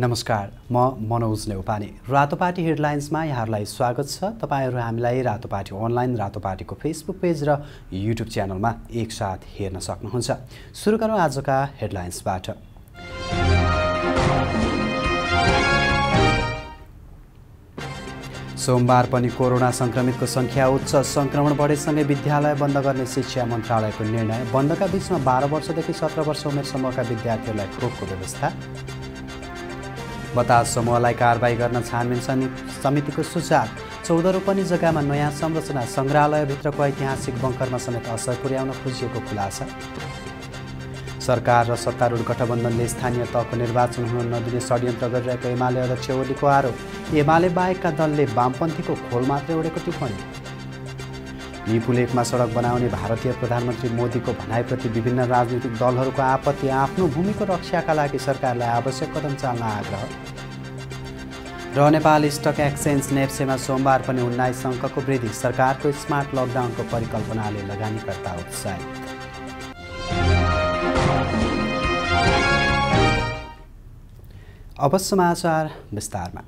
नमस्कार म मनोज नेउपाने रातोपाटी हेडलाइन्समा यहाँहरूलाई स्वागत छ तपाईँहरू हामीलाई रातोपाटी अनलाइन रातोपाटीको फेसबुक पेज र युट्युब च्यानलमा एकसाथ हेर्न सक्नुहुन्छ सुरु गरौँ आजका हेडलाइन्सबाट सोमबार पनि कोरोना सङ्क्रमितको सङ्ख्या उच्च सङ्क्रमण बढेसँगै विद्यालय बन्द गर्ने शिक्षा मन्त्रालयको निर्णय बन्दका बिचमा बाह्र वर्षदेखि सत्र वर्ष उमेरसम्मका विद्यार्थीहरूलाई खोपको व्यवस्था बतास समूहलाई कारवाही गर्न छानबिन समितिको सुझाव चौध रोपनी जग्गामा नयाँ संरचना सङ्ग्रहालयभित्रको ऐतिहासिक बङ्करमा समेत असर पुर्याउन खोजिएको खुलासा सरकार र सत्तारूढ गठबन्धनले स्थानीय तहको निर्वाचन हुन नदिने षड्यन्त्र गरिरहेको एमाले अध्यक्ष ओलीको आरोप एमाले बाहेकका दलले वामपन्थीको खोल मात्रै ओढेको टिप्पणी निपुलेखमा सडक बनाउने भारतीय प्रधानमन्त्री मोदीको भनाइप्रति विभिन्न राजनीतिक दलहरूको आपत्ति आफ्नो भूमिको रक्षाका लागि सरकारलाई आवश्यक कदम चाल्न आग्रह र नेपाल स्टक एक्सचेन्ज नेप्सेमा सोमबार पनि उन्नाइस अङ्कको वृद्धि सरकारको स्मार्ट लकडाउनको परिकल्पनाले लगानीकर्ता उत्साहित अब समाचार विस्तारमा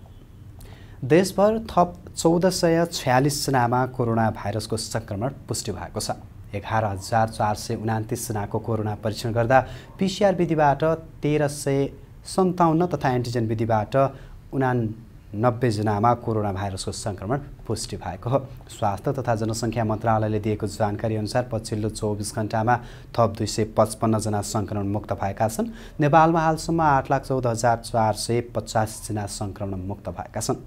देशभर थप चौध सय छ्यालिसजनामा कोरोना भाइरसको सङ्क्रमण पुष्टि भएको छ एघार हजार चार सय उनातिसजनाको कोरोना परीक्षण गर्दा पिसिआर विधिबाट तेह्र सय सन्ताउन्न तथा एन्टिजेन विधिबाट उना जनामा कोरोना भाइरसको सङ्क्रमण पुष्टि भएको हो स्वास्थ्य तथा जनसङ्ख्या मन्त्रालयले दिएको जानकारी अनुसार पछिल्लो चौबिस घन्टामा थप दुई सय पचपन्नजना सङ्क्रमण मुक्त भएका छन् नेपालमा हालसम्म आठ लाख चौध हजार चार सय पचासजना सङ्क्रमण मुक्त भएका छन्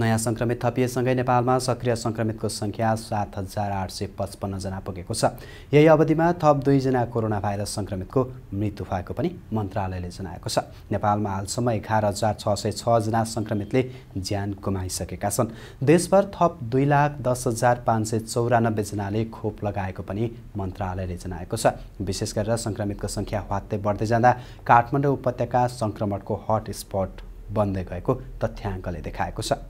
नयाँ सङ्क्रमित थपिएसँगै नेपालमा सक्रिय सङ्क्रमितको सङ्ख्या सात हजार आठ सय पचपन्नजना पुगेको छ यही अवधिमा थप दुईजना कोरोना भाइरस सङ्क्रमितको मृत्यु भएको पनि मन्त्रालयले जनाएको छ नेपालमा हालसम्म एघार हजार छ सय छजना सङ्क्रमितले ज्यान गुमाइसकेका छन् देशभर थप दुई लाख दस हजार पाँच सय चौरानब्बेजनाले खोप लगाएको पनि मन्त्रालयले जनाएको छ विशेष गरेर सङ्क्रमितको सङ्ख्या वात्तै बढ्दै जाँदा काठमाडौँ उपत्यका सङ्क्रमणको हटस्पट बन्दै गएको तथ्याङ्कले देखाएको छ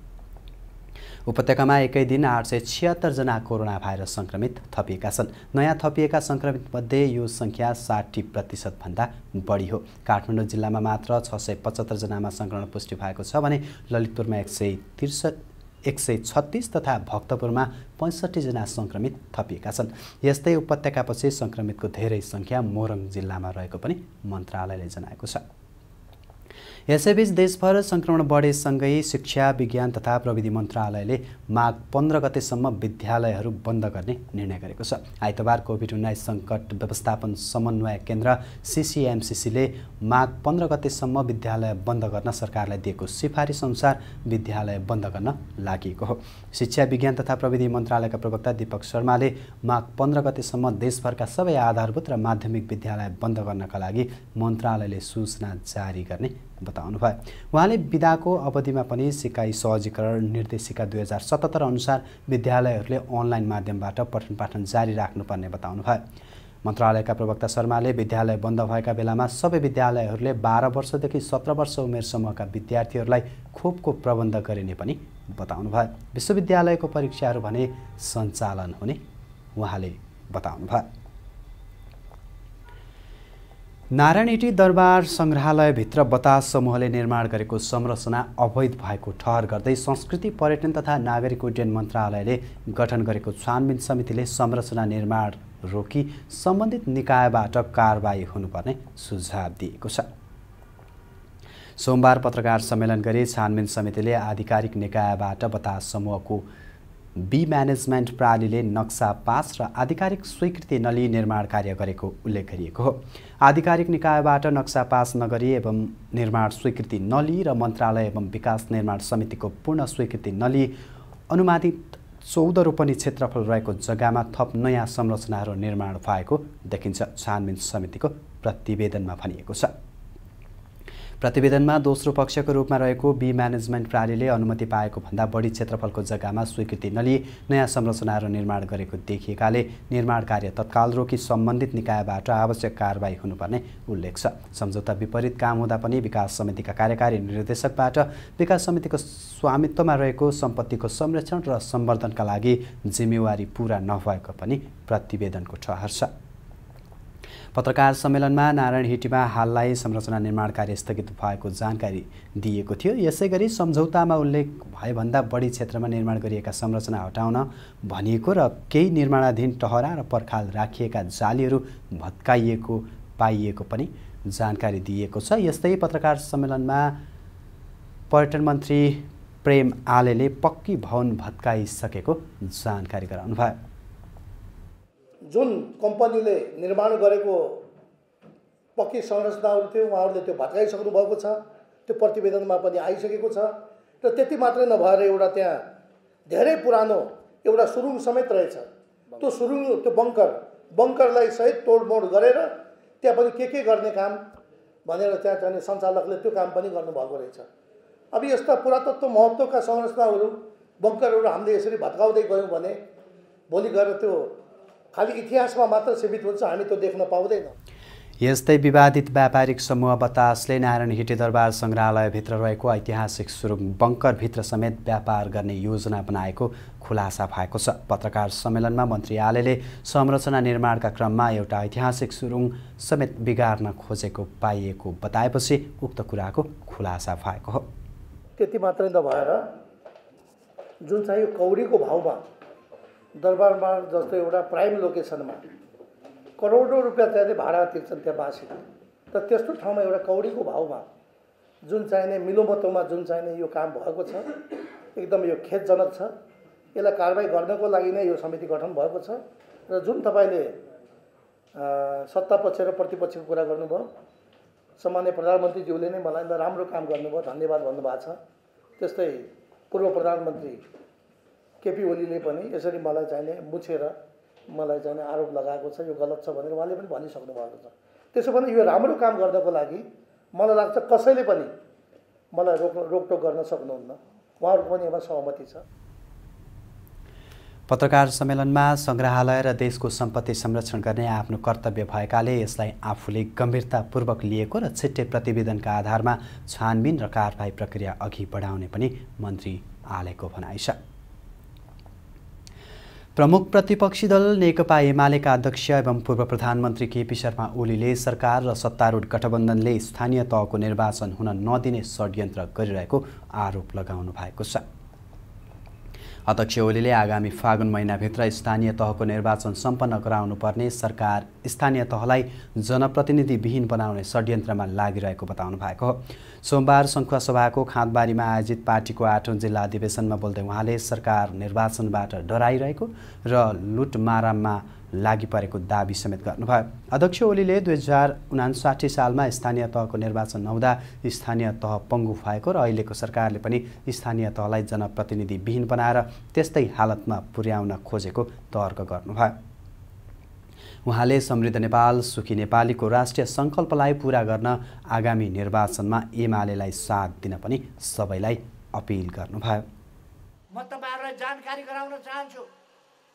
उपत्यकामा एकै दिन आठ सय छिहत्तरजना कोरोना भाइरस सङ्क्रमित थपिएका छन् नयाँ थपिएका सङ्क्रमितमध्ये यो सङ्ख्या साठी प्रतिशतभन्दा बढी हो काठमाडौँ जिल्लामा मात्र छ सय पचहत्तरजनामा सङ्क्रमण पुष्टि भएको छ भने ललितपुरमा एक सय त्रिसठ एक सय छत्तिस तथा भक्तपुरमा पैँसठीजना सङ्क्रमित थपिएका छन् यस्तै उपत्यकापछि सङ्क्रमितको धेरै सङ्ख्या मोरङ जिल्लामा रहेको पनि मन्त्रालयले जनाएको छ यसैबीच देशभर सङ्क्रमण बढेसँगै शिक्षा विज्ञान तथा प्रविधि मन्त्रालयले माघ पन्ध्र गतेसम्म विद्यालयहरू बन्द गर्ने निर्णय गरेको छ आइतबार कोभिड उन्नाइस सङ्कट व्यवस्थापन समन्वय केन्द्र सिसिएमसिसीले माघ पन्ध्र गतेसम्म विद्यालय बन्द गर्न सरकारलाई दिएको सिफारिस अनुसार विद्यालय बन्द गर्न लागि हो शिक्षा विज्ञान तथा प्रविधि मन्त्रालयका प्रवक्ता दीपक शर्माले माघ पन्ध्र गतेसम्म देशभरका सबै आधारभूत र माध्यमिक विद्यालय बन्द गर्नका लागि मन्त्रालयले सूचना जारी गर्ने बताउनुभयो उहाँले विधाको अवधिमा पनि सिकाइ सहजीकरण निर्देशिका दुई हजार सतहत्तर अनुसार विद्यालयहरूले अनलाइन माध्यमबाट पठन पाठन जारी राख्नुपर्ने बताउनु भयो मन्त्रालयका प्रवक्ता शर्माले विद्यालय बन्द भएका बेलामा सबै विद्यालयहरूले बाह्र वर्षदेखि सत्र वर्ष उमेर समूहका विद्यार्थीहरूलाई खोपको प्रबन्ध गरिने पनि बताउनु भयो विश्वविद्यालयको परीक्षाहरू भने सञ्चालन हुने उहाँले बताउनु भयो नारायणेटी दरबार सङ्ग्रहालयभित्र बतास समूहले निर्माण गरेको संरचना अवैध भएको ठहर गर्दै संस्कृति पर्यटन तथा नागरिक उड्डयन मन्त्रालयले गठन गरेको छानबिन समितिले संरचना निर्माण रोकी सम्बन्धित निकायबाट कारवाही हुनुपर्ने सुझाव दिएको छ सोमबार पत्रकार सम्मेलन गरी छानबिन समितिले आधिकारिक निकायबाट बतास समूहको बी म्यानेजमेन्ट प्रणालीले नक्सा पास र आधिकारिक स्वीकृति नलिई निर्माण कार्य गरेको उल्लेख गरिएको हो आधिकारिक निकायबाट नक्सा पास नगरी एवं निर्माण स्वीकृति नलिई र मन्त्रालय एवं विकास निर्माण समितिको पूर्ण स्वीकृति नलिई अनुमादित चौध रोपनी क्षेत्रफल रहेको जग्गामा थप नयाँ संरचनाहरू निर्माण भएको देखिन्छ छानबिन समितिको प्रतिवेदनमा भनिएको छ प्रतिवेदनमा दोस्रो पक्षको रूपमा रहेको बी म्यानेजमेन्ट प्रणालीले अनुमति पाएको भन्दा बढी क्षेत्रफलको जग्गामा स्वीकृति नलिई नयाँ संरचनाहरू निर्माण गरेको देखिएकाले निर्माण कार्य तत्काल रोकी सम्बन्धित निकायबाट आवश्यक कारवाही हुनुपर्ने उल्लेख छ सम्झौता विपरीत काम हुँदा पनि विकास समितिका कार्यकारी निर्देशकबाट विकास समितिको स्वामित्वमा रहेको सम्पत्तिको संरक्षण र सम्वर्धनका लागि जिम्मेवारी पुरा नभएको पनि प्रतिवेदनको ठहर छ पत्रकार सम्मेलनमा नारायण हिटीमा हाललाई संरचना निर्माण कार्य स्थगित भएको जानकारी दिएको थियो यसै गरी सम्झौतामा उल्लेख भएभन्दा बढी क्षेत्रमा निर्माण गरिएका संरचना हटाउन भनिएको र केही निर्माणाधीन टहरा र पर्खाल राखिएका जालीहरू भत्काइएको पाइएको पनि जानकारी दिएको छ यस्तै पत्रकार सम्मेलनमा पर्यटन मन्त्री प्रेम आलेले पक्की भवन भत्काइसकेको जानकारी गराउनुभयो जुन कम्पनीले निर्माण गरेको पक्की संरचनाहरू थियो उहाँहरूले त्यो भत्काइसक्नु भएको छ त्यो प्रतिवेदनमा पनि आइसकेको छ र त्यति मात्रै नभएर एउटा त्यहाँ धेरै पुरानो एउटा सुरुङ समेत रहेछ त्यो सुरुङ त्यो बङ्कर बङ्करलाई सहित तोडमोड गरेर त्यहाँ पनि के के गर्ने काम भनेर त्यहाँ चाहिँ सञ्चालकले त्यो काम पनि गर्नुभएको रहेछ अब यस्ता पुरातत्व महत्त्वका संरचनाहरू बङ्करहरू हामीले यसरी भत्काउँदै गयौँ भने भोलि गएर त्यो खालि इतिहासमा मात्र सीमित हुन्छ हामी त्यो देख्न पाउँदैन यस्तै विवादित व्यापारिक समूह बतासले नारायण हिटी दरबार सङ्ग्रहालयभित्र रहेको ऐतिहासिक सुरुङ बङ्करभित्र समेत व्यापार गर्ने योजना बनाएको खुलासा भएको छ पत्रकार सम्मेलनमा मन्त्री आलेले संरचना निर्माणका क्रममा एउटा ऐतिहासिक सुरुङ समेत बिगार्न खोजेको पाइएको बताएपछि उक्त कुराको खुलासा भएको हो त्यति मात्रै नभएर जुन चाहिँ कौडीको भाउमा दरबारमा जस्तो एउटा प्राइम लोकेसनमा करोडौँ रुपियाँ चाहिँ भाडा तिर्छन् त्यहाँ बासी तर त्यस्तो ठाउँमा एउटा कौडीको भाउमा जुन चाहिने मिलोमतोमा जुन चाहिने यो काम भएको छ एकदम यो खेदजनक छ यसलाई कारवाही गर्नको लागि नै यो समिति गठन भएको छ र जुन तपाईँले सत्तापक्ष र प्रतिपक्षको कुरा गर्नुभयो सामान्य प्रधानमन्त्रीज्यूले नै मलाई राम्रो काम गर्नुभयो धन्यवाद भन्नुभएको छ त्यस्तै पूर्व प्रधानमन्त्री केपी ओलीले पनि यसरी मलाई चाहिने मुछेर मलाई चाहिने आरोप लगाएको छ यो गलत छ भनेर उहाँले पनि भनिसक्नु भएको छ त्यसो भने यो राम्रो काम गर्नको लागि मलाई लाग्छ कसैले पनि मलाई रोक रोकटोक गर्न सक्नुहुन्न उहाँहरूको पनि एउटा सहमति छ पत्रकार सम्मेलनमा सङ्ग्रहालय र देशको सम्पत्ति संरक्षण गर्ने आफ्नो कर्तव्य भएकाले यसलाई आफूले गम्भीरतापूर्वक लिएको र छिट्टै प्रतिवेदनका आधारमा छानबिन र कारवाही प्रक्रिया अघि बढाउने पनि मन्त्री आलेको भनाइ छ प्रमुख प्रतिपक्षी दल नेकपा एमालेका अध्यक्ष एवं पूर्व प्रधानमन्त्री केपी शर्मा ओलीले सरकार र सत्तारूढ गठबन्धनले स्थानीय तहको निर्वाचन हुन नदिने षड्यन्त्र गरिरहेको आरोप लगाउनु भएको छ अध्यक्ष ओलीले आगामी फागुन महिनाभित्र स्थानीय तहको निर्वाचन सम्पन्न गराउनुपर्ने सरकार स्थानीय तहलाई जनप्रतिनिधिविहीन बनाउने षड्यन्त्रमा लागिरहेको बताउनु भएको हो सोमबार सभाको खाँदबारीमा आयोजित पार्टीको आठौँ जिल्ला अधिवेशनमा बोल्दै उहाँले सरकार निर्वाचनबाट डराइरहेको र लुटमाराममा लागि परेको दावी समेत गर्नुभयो अध्यक्ष ओलीले दुई हजार उनासाठी सालमा स्थानीय तहको निर्वाचन नहुँदा स्थानीय तह पङ्गु भएको र अहिलेको सरकारले पनि स्थानीय तहलाई जनप्रतिनिधिविहीन बनाएर त्यस्तै हालतमा पुर्याउन खोजेको तर्क गर्नुभयो उहाँले समृद्ध नेपाल सुखी नेपालीको राष्ट्रिय सङ्कल्पलाई पुरा गर्न आगामी निर्वाचनमा एमालेलाई साथ दिन पनि सबैलाई अपिल गर्नुभयो म तपाईँहरूलाई जानकारी गराउन चाहन्छु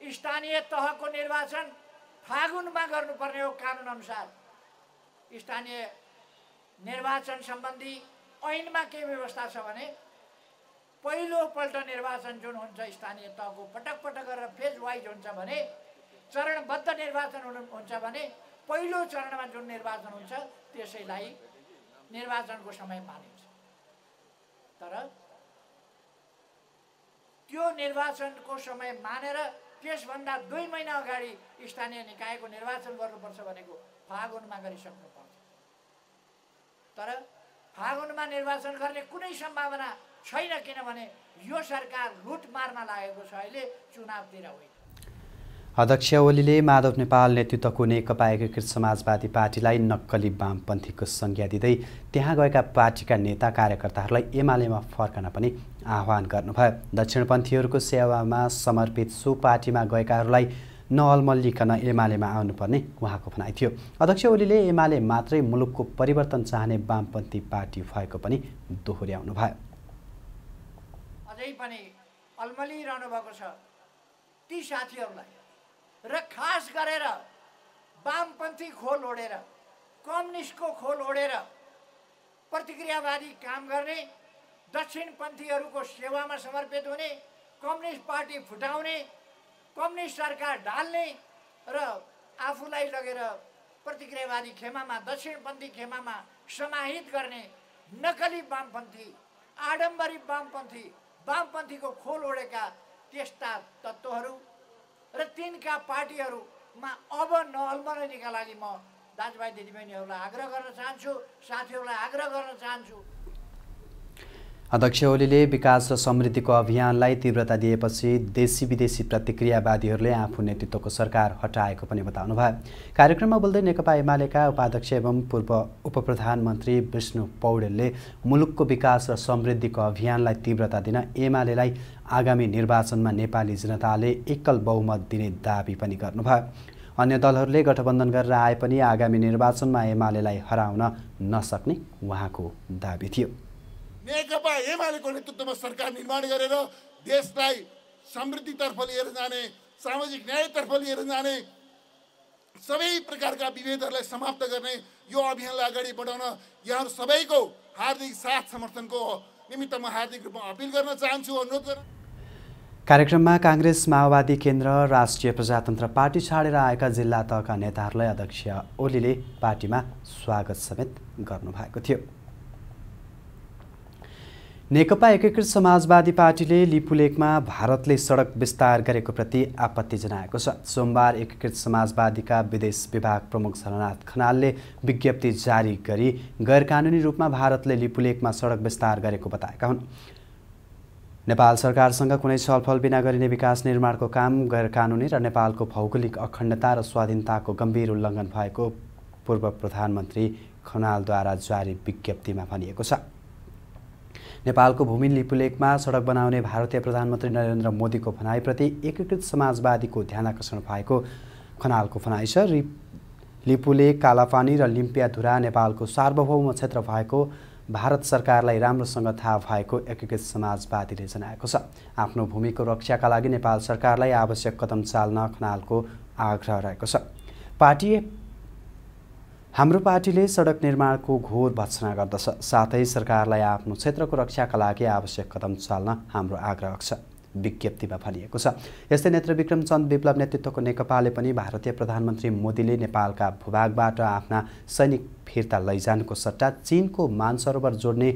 स्थानीय तहको निर्वाचन फागुनमा गर्नुपर्ने हो अनुसार स्थानीय निर्वाचन सम्बन्धी ऐनमा के व्यवस्था छ भने पहिलोपल्ट निर्वाचन जुन हुन्छ स्थानीय तहको पटक पटक गरेर फेज वाइज हुन्छ भने चरणबद्ध निर्वाचन हुन्छ भने पहिलो चरणमा जुन निर्वाचन हुन्छ त्यसैलाई निर्वाचनको समय मानिन्छ तर त्यो निर्वाचनको समय मानेर त्यसभन्दा दुई महिना अगाडि स्थानीय निकायको निर्वाचन गर्नुपर्छ भनेको फागुनमा गरिसक्नु पर्छ तर फागुनमा निर्वाचन गर्ने कुनै सम्भावना छैन किनभने यो सरकार लुट मार्न लागेको छ अहिले चुनावतिर होइन अध्यक्ष ओलीले माधव नेपाल नेतृत्वको नेकपा एकीकृत समाजवादी पार्टीलाई नक्कली वामपन्थीको संज्ञा दिँदै त्यहाँ गएका पार्टीका नेता कार्यकर्ताहरूलाई एमालेमा फर्कन पनि आह्वान गर्नुभयो दक्षिणपन्थीहरूको सेवामा समर्पित सो पार्टीमा गएकाहरूलाई नअलमल्लिकन एमालेमा आउनुपर्ने उहाँको भनाइ थियो अध्यक्ष ओलीले एमाले मात्रै मुलुकको परिवर्तन चाहने वामपन्थी पार्टी भएको पनि दोहोऱ्याउनु भयो अझै पनि भएको छ ती साथीहरूलाई र खास गरेर वामपन्थी खोल ओढेर कम्युनिस्टको खोल ओढेर प्रतिक्रियावादी काम गर्ने दक्षिणपन्थीहरूको सेवामा समर्पित हुने कम्युनिस्ट पार्टी फुटाउने कम्युनिस्ट सरकार ढाल्ने र आफूलाई लगेर प्रतिक्रियावादी खेमामा दक्षिणपन्थी खेमामा समाहित गर्ने नकली वामपन्थी आडम्बरी वामपन्थी वामपन्थीको खोल ओढेका त्यस्ता तत्त्वहरू र तिनका पार्टीहरूमा अब नअल्मनैका लागि म दाजुभाइ दिदीबहिनीहरूलाई आग्रह गर्न चाहन्छु साथीहरूलाई आग्रह गर्न चाहन्छु अध्यक्ष ओलीले विकास र समृद्धिको अभियानलाई तीव्रता दिएपछि देशी विदेशी प्रतिक्रियावादीहरूले आफू नेतृत्वको सरकार हटाएको पनि बताउनुभयो कार्यक्रममा बोल्दै नेकपा एमालेका उपाध्यक्ष एवं पूर्व उप प्रधानमन्त्री विष्णु पौडेलले मुलुकको विकास र समृद्धिको अभियानलाई तीव्रता दिन एमालेलाई आगामी निर्वाचनमा नेपाली जनताले एकल बहुमत दिने दावी पनि गर्नुभयो अन्य दलहरूले गठबन्धन गरेर आए पनि आगामी निर्वाचनमा एमालेलाई हराउन नसक्ने उहाँको दावी थियो नेकपा एमालेको नेतृत्वमा सरकार निर्माण गरेर देशलाई समृद्धितर्फ लिएर जाने सामाजिक न्यायतर्फ लिएर जाने सबै प्रकारका विभेदहरूलाई समाप्त गर्ने यो अभियानलाई अगाडि बढाउन यहाँहरू सबैको हार्दिक साथ समर्थनको निमित्त म हार्दिक रूपमा अपिल गर्न चाहन्छु अनुरोध गर्न कार्यक्रममा काङ्ग्रेस माओवादी केन्द्र राष्ट्रिय प्रजातन्त्र पार्टी छाडेर आएका जिल्ला तहका नेताहरूलाई अध्यक्ष ओलीले पार्टीमा स्वागत समेत गर्नुभएको थियो नेकपा एकीकृत समाजवादी पार्टीले लिपुलेकमा भारतले सडक विस्तार गरेको प्रति आपत्ति जनाएको छ सोमबार एकीकृत समाजवादीका विदेश विभाग प्रमुख झलनाथ खनालले विज्ञप्ति जारी गरी गैर कानुनी रूपमा भारतले लिपुलेकमा सडक विस्तार गरेको बताएका हुन् नेपाल सरकारसँग कुनै छलफल बिना गरिने विकास निर्माणको काम गैरकानुनी र नेपालको भौगोलिक अखण्डता र स्वाधीनताको गम्भीर उल्लङ्घन भएको पूर्व प्रधानमन्त्री खनालद्वारा जारी विज्ञप्तिमा भनिएको छ नेपालको भूमि लिपुलेकमा सडक बनाउने भारतीय प्रधानमन्त्री नरेन्द्र मोदीको भनाइप्रति एकीकृत समाजवादीको ध्यान आकर्षण भएको खनालको भनाइ छ रि लिपुलेक कालापानी र लिम्पियाधुरा नेपालको सार्वभौम क्षेत्र भएको भारत सरकारलाई राम्रोसँग थाहा भएको एकीकृत समाजवादीले जनाएको छ आफ्नो भूमिको रक्षाका लागि नेपाल सरकारलाई आवश्यक कदम चाल्न खनालको आग्रह रहेको छ पार्टी हाम्रो पार्टीले सडक निर्माणको घोर भत्सना गर्दछ साथै सरकारलाई आफ्नो क्षेत्रको रक्षाका लागि आवश्यक कदम चाल्न हाम्रो आग्रह छ विज्ञप्तिमा भनिएको छ यस्तै नेत्र विक्रमचन्द विप्लव नेतृत्वको नेकपाले पनि भारतीय प्रधानमन्त्री मोदीले नेपालका भूभागबाट आफ्ना सैनिक फिर्ता लैजानुको सट्टा चिनको मानसरोवर जोड्ने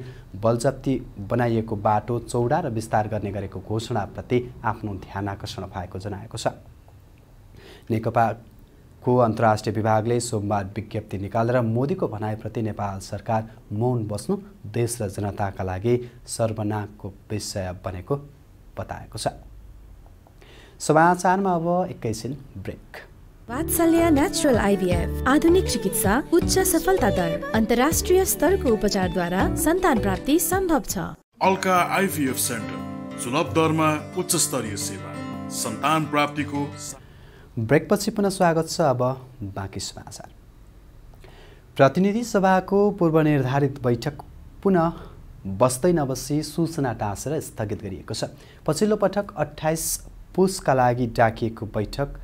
बलजप्ती बनाइएको बाटो चौडा र विस्तार गर्ने गरेको घोषणाप्रति आफ्नो ध्यान आकर्षण भएको जनाएको छ नेकपा को अन्तर्राष्ट्रिय विभागले सोमबार विज्ञप्ति निकालेर मोदीको भनाइप्रति नेपाल सरकार मौन बस्नु देश र जनताका लागि सर्वनाको विषय बनेको बताएको छ समाचारमा अब एकैछिन ब्रेक वात्सल्य नेचुरल आइभीएफ आधुनिक चिकित्सा उच्च सफलता दर अन्तर्राष्ट्रिय स्तरको उपचारद्वारा सन्तान प्राप्ति सम्भव छ अल्का आइभीएफ सेन्टर सुलभ दरमा उच्च स्तरीय सेवा सन्तान प्राप्तिको ब्रेकपछि पुनः स्वागत छ अब बाँकी समाचार प्रतिनिधि सभाको पूर्वनिर्धारित बैठक पुनः बस्दै नबसी सूचना टाँसेर स्थगित गरिएको छ पछिल्लो पटक अठाइस पुसका लागि डाकिएको बैठक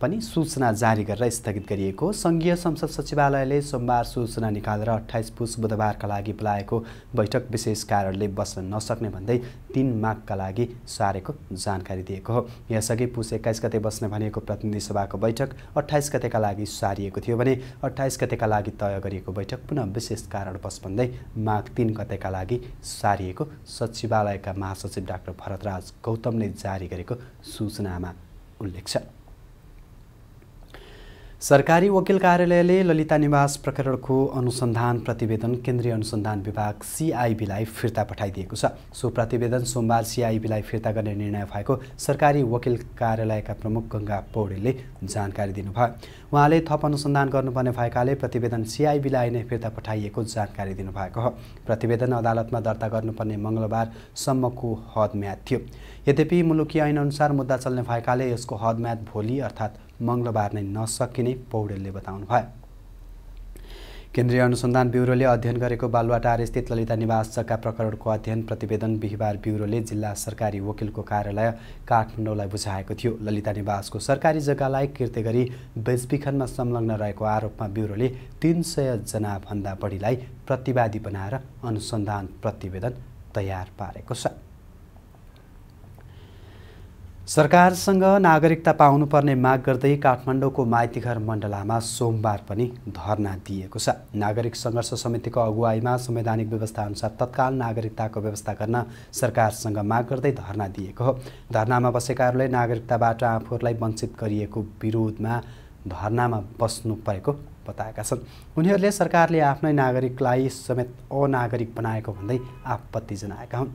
पनि सूचना जारी गरेर स्थगित गरिएको सङ्घीय संसद सचिवालयले सोमबार सूचना निकालेर अठाइस पुस बुधबारका लागि बोलाएको बैठक विशेष कारणले बस्न नसक्ने भन्दै तिन मागका लागि सारेको जानकारी दिएको हो यसअघि पुस एक्काइस गते बस्ने भनेको प्रतिनिधि सभाको बैठक अठाइस गतेका लागि सारिएको थियो भने अठाइस गतेका लागि तय गरिएको बैठक पुनः विशेष कारण बस भन्दै माघ तिन गतेका लागि सारिएको सचिवालयका महासचिव डाक्टर भरतराज गौतमले जारी गरेको सूचनामा उल्लेख छ सरकारी वकिल कार्यालयले ललिता निवास प्रकरणको अनुसन्धान प्रतिवेदन केन्द्रीय अनुसन्धान विभाग सिआइबीलाई फिर्ता पठाइदिएको छ सो प्रतिवेदन सोमबार सिआइबीलाई फिर्ता गर्ने निर्णय भएको सरकारी वकिल कार्यालयका प्रमुख गङ्गा पौडेलले जानकारी दिनुभयो उहाँले थप अनुसन्धान गर्नुपर्ने भएकाले प्रतिवेदन सिआइबीलाई नै फिर्ता पठाइएको जानकारी दिनुभएको हो प्रतिवेदन अदालतमा दर्ता गर्नुपर्ने मङ्गलबारसम्मको हदम्याद थियो यद्यपि मुलुकी ऐनअनुसार मुद्दा चल्ने भएकाले यसको हदम्याद भोलि अर्थात् मङ्गलबार नै नसकिने पौडेलले बताउनु भयो केन्द्रीय अनुसन्धान ब्युरोले अध्ययन गरेको बालुवाटारस्थित ललिता निवास जग्गा प्रकरणको अध्ययन प्रतिवेदन बिहिबार ब्युरोले जिल्ला सरकारी वकिलको कार्यालय काठमाडौँलाई बुझाएको थियो ललिता निवासको सरकारी जग्गालाई कृत्य गरी बेचबिखनमा संलग्न रहेको आरोपमा ब्युरोले तिन सयजनाभन्दा बढीलाई प्रतिवादी बनाएर अनुसन्धान प्रतिवेदन तयार पारेको छ सरकारसँग नागरिकता पाउनुपर्ने माग गर्दै काठमाडौँको माइतीघर मण्डलामा सोमबार पनि धरना दिएको छ नागरिक सङ्घर्ष समितिको अगुवाईमा संवैधानिक व्यवस्थाअनुसार तत्काल नागरिकताको व्यवस्था गर्न सरकारसँग माग गर्दै धरना दिएको हो धरनामा बसेकाहरूले नागरिकताबाट आफूहरूलाई वञ्चित गरिएको विरोधमा धरनामा बस्नु परेको बताएका छन् उनीहरूले सरकारले आफ्नै नागरिकलाई समेत अनागरिक बनाएको भन्दै आपत्ति जनाएका हुन्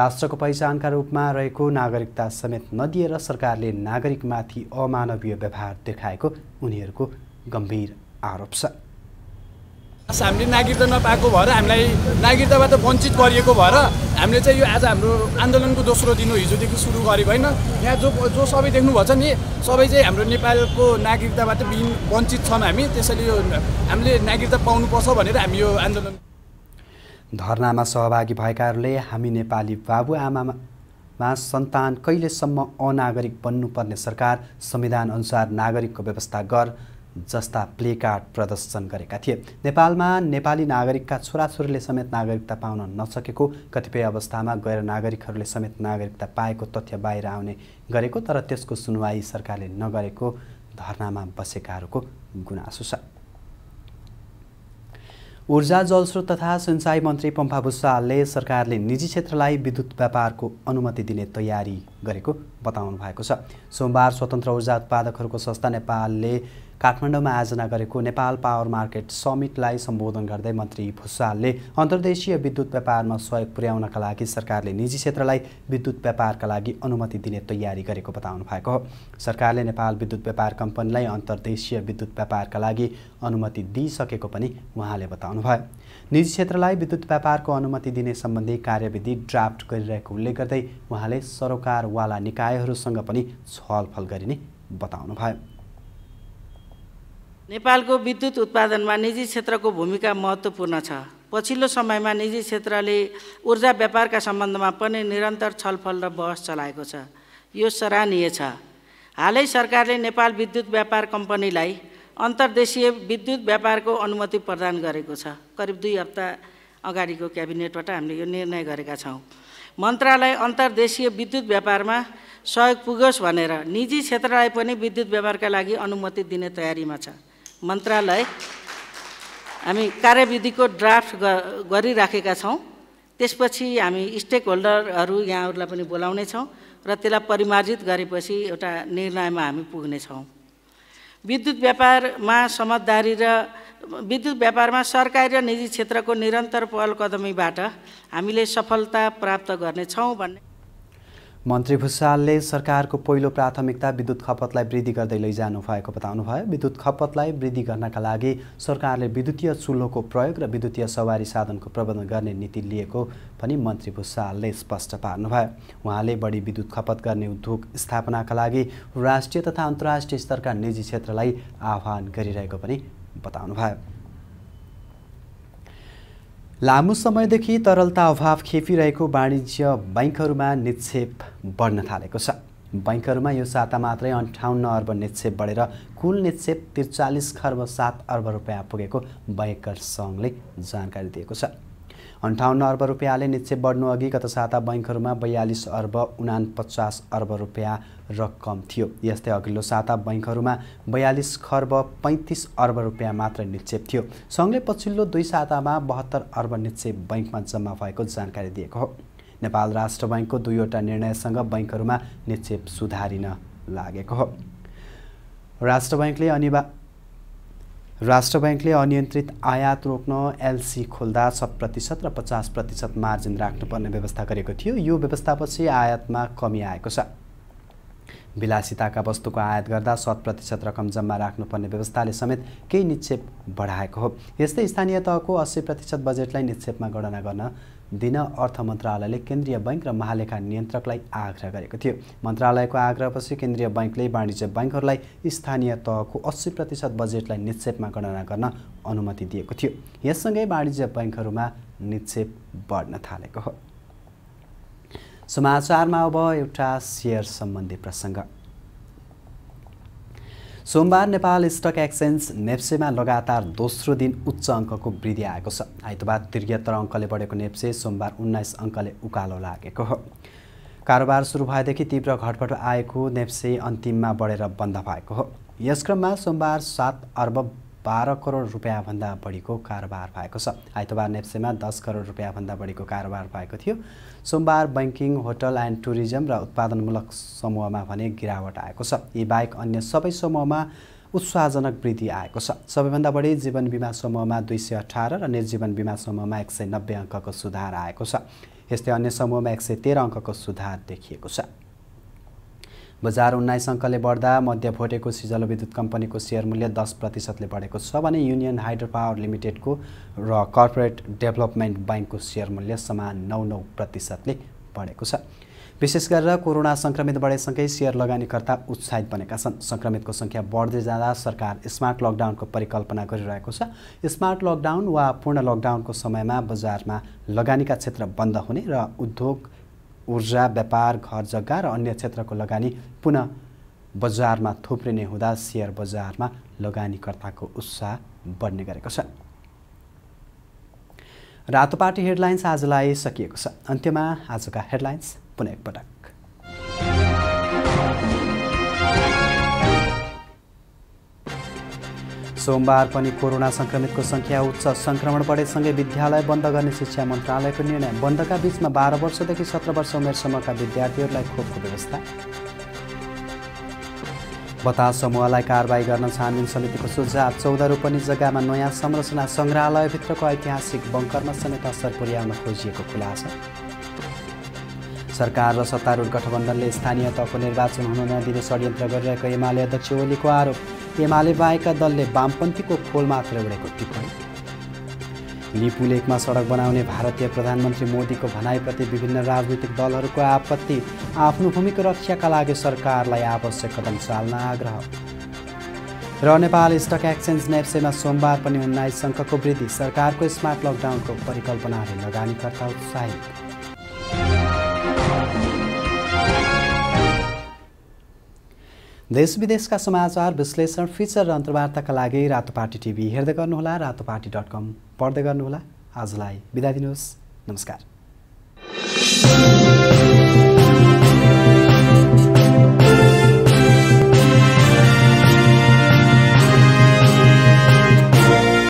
राष्ट्रको पहिचानका रूपमा रहेको नागरिकता समेत नदिएर सरकारले नागरिकमाथि अमानवीय व्यवहार देखाएको उनीहरूको गम्भीर आरोप छ हामीले नागरिकता नपाएको भएर हामीलाई नागरिकताबाट वञ्चित गरिएको भएर हामीले चाहिँ यो आज हाम्रो आन्दोलनको दोस्रो दिन हो हिजोदेखि सुरु गरेको होइन यहाँ जो जो सबै देख्नुभएको छ नि सबै चाहिँ हाम्रो नेपालको नागरिकताबाट बिन वञ्चित छन् हामी त्यसैले यो हामीले नागरिकता पाउनुपर्छ भनेर हामी यो आन्दोलन धरनामा सहभागी भएकाहरूले हामी नेपाली बाबुआमामा मा सन्तान कहिलेसम्म अनागरिक बन्नुपर्ने सरकार संविधानअनुसार नागरिकको व्यवस्था गर जस्ता प्लेकार्ड प्रदर्शन गरेका थिए नेपालमा नेपाली नागरिकका छोराछोरीले समेत नागरिकता पाउन नसकेको कतिपय अवस्थामा गएर नागरिकहरूले समेत नागरिकता पाएको तथ्य बाहिर आउने गरेको तर त्यसको सुनवाई सरकारले नगरेको धरनामा बसेकाहरूको गुनासो छ ऊर्जा जलस्रोत तथा सिँचाइ मन्त्री पम्फा भुषालले सरकारले निजी क्षेत्रलाई विद्युत व्यापारको अनुमति दिने तयारी गरेको बताउनु भएको छ सोमबार स्वतन्त्र ऊर्जा उत्पादकहरूको संस्था नेपालले काठमाडौँमा आयोजना गरेको नेपाल पावर मार्केट समिटलाई सम्बोधन गर्दै मन्त्री भुषालले अन्तर्देशीय विद्युत व्यापारमा सहयोग पुर्याउनका लागि सरकारले निजी क्षेत्रलाई विद्युत व्यापारका लागि अनुमति दिने तयारी गरेको बताउनु भएको हो सरकारले नेपाल विद्युत व्यापार कम्पनीलाई अन्तर्देशीय विद्युत व्यापारका लागि अनुमति दिइसकेको पनि उहाँले बताउनु भयो निजी क्षेत्रलाई विद्युत व्यापारको अनुमति दिने सम्बन्धी कार्यविधि ड्राफ्ट गरिरहेको उल्लेख गर्दै उहाँले सरोकारवाला निकायहरूसँग पनि छलफल गरिने बताउनु भयो नेपालको विद्युत उत्पादनमा निजी क्षेत्रको भूमिका महत्त्वपूर्ण छ पछिल्लो समयमा निजी क्षेत्रले ऊर्जा व्यापारका सम्बन्धमा पनि निरन्तर छलफल र बहस चलाएको छ यो सराहनीय छ हालै सरकारले नेपाल विद्युत व्यापार कम्पनीलाई अन्तर्देशीय विद्युत व्यापारको अनुमति प्रदान गरेको छ करिब दुई हप्ता अगाडिको क्याबिनेटबाट हामीले यो निर्णय गरेका छौँ मन्त्रालय अन्तर्देशीय विद्युत व्यापारमा सहयोग पुगोस् भनेर निजी क्षेत्रलाई पनि विद्युत व्यापारका लागि अनुमति दिने तयारीमा छ मन्त्रालय हामी कार्यविधिको ड्राफ्ट गरिराखेका छौँ त्यसपछि हामी स्टेक होल्डरहरू यहाँहरूलाई पनि बोलाउने छौँ र त्यसलाई परिमार्जित गरेपछि एउटा निर्णयमा हामी पुग्नेछौँ विद्युत व्यापारमा समझदारी र विद्युत व्यापारमा सरकारी र निजी क्षेत्रको निरन्तर पहल कदमीबाट हामीले सफलता प्राप्त गर्नेछौँ भन्ने मन्त्री भुषालले सरकारको पहिलो प्राथमिकता विद्युत खपतलाई वृद्धि गर्दै लैजानु भएको बताउनु भयो विद्युत खपतलाई वृद्धि गर्नका लागि सरकारले विद्युतीय चुल्होको प्रयोग र विद्युतीय सवारी साधनको प्रबन्धन गर्ने नीति लिएको पनि मन्त्री भुषालले स्पष्ट पार्नुभयो उहाँले बढी विद्युत खपत गर्ने उद्योग स्थापनाका लागि राष्ट्रिय तथा अन्तर्राष्ट्रिय स्तरका निजी क्षेत्रलाई आह्वान गरिरहेको पनि बताउनुभयो लामो समयदेखि तरलता अभाव खेपिरहेको वाणिज्य बैङ्कहरूमा निक्षेप बढ्न थालेको छ बैङ्कहरूमा यो साता मात्रै अन्ठाउन्न अर्ब निक्षेप बढेर कुल निक्षेप त्रिचालिस खर्ब सात अर्ब रुपियाँ पुगेको बैङ्कर सङ्घले जानकारी दिएको छ अन्ठाउन्न अर्ब रुपियाँले निक्षेप बढ्नु अघि गत साता बैङ्कहरूमा बयालिस अर्ब उनापचास अर्ब रुपियाँ रकम थियो यस्तै अघिल्लो साता बैङ्कहरूमा बयालिस खर्ब पैँतिस अर्ब रुपियाँ मात्र निक्षेप थियो सङ्घले पछिल्लो दुई सातामा बहत्तर अर्ब निक्षेप बैङ्कमा जम्मा भएको जानकारी दिएको हो नेपाल राष्ट्र बैङ्कको दुईवटा निर्णयसँग बैङ्कहरूमा निक्षेप सुधारिन लागेको हो राष्ट्र बैङ्कले अनिवा राष्ट्र ब्याङ्कले अनियन्त्रित आयात रोक्न एलसी खोल्दा शत प्रतिशत र पचास प्रतिशत मार्जिन राख्नुपर्ने व्यवस्था गरेको थियो यो व्यवस्थापछि आयातमा कमी आएको छ विलासिताका वस्तुको आयात गर्दा शत प्रतिशत रकम जम्मा राख्नुपर्ने व्यवस्थाले समेत केही निक्षेप बढाएको हो यस्तै स्थानीय तहको अस्सी प्रतिशत बजेटलाई निक्षेपमा गणना गर्न दिन अर्थ मन्त्रालयले केन्द्रीय बैङ्क र महालेखा नियन्त्रकलाई आग्रह गरेको थियो मन्त्रालयको आग्रहपछि केन्द्रीय बैङ्कले वाणिज्य बैङ्कहरूलाई स्थानीय तहको अस्सी प्रतिशत बजेटलाई निक्षेपमा गणना गर्न अनुमति दिएको थियो यससँगै वाणिज्य बैङ्कहरूमा निक्षेप बढ्न थालेको हो समाचारमा अब एउटा सेयर सम्बन्धी प्रसङ्ग सोमबार नेपाल स्टक एक्सचेन्ज नेप्सेमा लगातार दोस्रो दिन उच्च अङ्कको वृद्धि आएको छ आइतबार त्रिहत्तर अङ्कले बढेको नेप्से सोमबार उन्नाइस अङ्कले उकालो लागेको हो कारोबार सुरु भएदेखि तीव्र घटबाट आएको नेप्से अन्तिममा बढेर बन्द भएको हो यस क्रममा सोमबार सात अर्ब बाह्र करोड रुपियाँभन्दा बढीको कारोबार भएको छ आइतबार नेप्सेमा दस करोड रुपियाँभन्दा बढीको कारोबार भएको थियो सोमबार बैङ्किङ होटल एन्ड टुरिज्म र उत्पादनमूलक समूहमा भने गिरावट आएको छ यी बाहेक अन्य सबै समूहमा उत्साहजनक वृद्धि आएको छ सबैभन्दा बढी जीवन बिमा समूहमा दुई सय अठार र निर्जीवन बिमा समूहमा एक सय नब्बे अङ्कको सुधार आएको छ यस्तै अन्य समूहमा एक सय तेह्र अङ्कको सुधार देखिएको छ बजार उन्नाइस अङ्कले बढ्दा मध्य भोटेको सिजलो विद्युत कम्पनीको सेयर मूल्य दस प्रतिशतले बढेको छ भने युनियन हाइड्रो पावर लिमिटेडको र कर्पोरेट डेभलपमेन्ट ब्याङ्कको सेयर मूल्य समान नौ नौ प्रतिशतले बढेको छ विशेष गरेर कोरोना सङ्क्रमित बढेसँगै सेयर लगानीकर्ता उत्साहित बनेका छन् सङ्क्रमितको सङ्ख्या बढ्दै जाँदा सरकार स्मार्ट लकडाउनको परिकल्पना गरिरहेको छ स्मार्ट लकडाउन वा पूर्ण लकडाउनको समयमा बजारमा लगानीका क्षेत्र बन्द हुने र उद्योग ऊर्जा व्यापार घर जग्गा र अन्य क्षेत्रको लगानी पुनः बजारमा थुप्रिने हुँदा सेयर बजारमा लगानीकर्ताको उत्साह बढ्ने गरेको छ रातो पार्टी हेडलाइन्स आजलाई सकिएको छ अन्त्यमा आजका हेडलाइन्स पुनः एकपटक सोमबार पनि कोरोना संक्रमितको संख्या उच्च संक्रमण बढेसँगै विद्यालय बन्द गर्ने शिक्षा मन्त्रालयको निर्णय बन्दका बीचमा बाह्र वर्षदेखि सत्र वर्ष उमेरसम्मका विद्यार्थीहरूलाई खोपको व्यवस्था बता समूहलाई कारवाही गर्न छानबिन समितिको सुझाव चौध रोपनी जग्गामा नयाँ संरचना सङ्ग्रहालयभित्रको ऐतिहासिक बङ्करमा समेत असर पुर्याउन खोजिएको खुलासा सरकार र सत्तारूढ गठबन्धनले स्थानीय तहको निर्वाचन हुन नदिने षड्यन्त्र गरिरहेको एमाले अध्यक्ष ओलीको आरोप एमाले बाहेकका दलले वामपन्थीको खोल मात्र उडेको टिप्पणी लिपु लेकमा सडक बनाउने भारतीय प्रधानमन्त्री मोदीको भनाइप्रति विभिन्न राजनीतिक दलहरूको आपत्ति आफ्नो भूमिको रक्षाका लागि सरकारलाई आवश्यक कदम चाल्न आग्रह र नेपाल स्टक एक्सचेन्ज नेप्सेमा सोमबार पनि उन्नाइस अङ्कको वृद्धि सरकारको स्मार्ट लकडाउनको परिकल्पनाहरू लगानीकर्ता उत्साहित देश विदेशका समाचार विश्लेषण फिचर र अन्तर्वार्ताका लागि रातो पार्टी टिभी हेर्दै गर्नुहोला रातो पार्टी डट कम पढ्दै गर्नुहोला आजलाई बिदा दिनुहोस् नमस्कार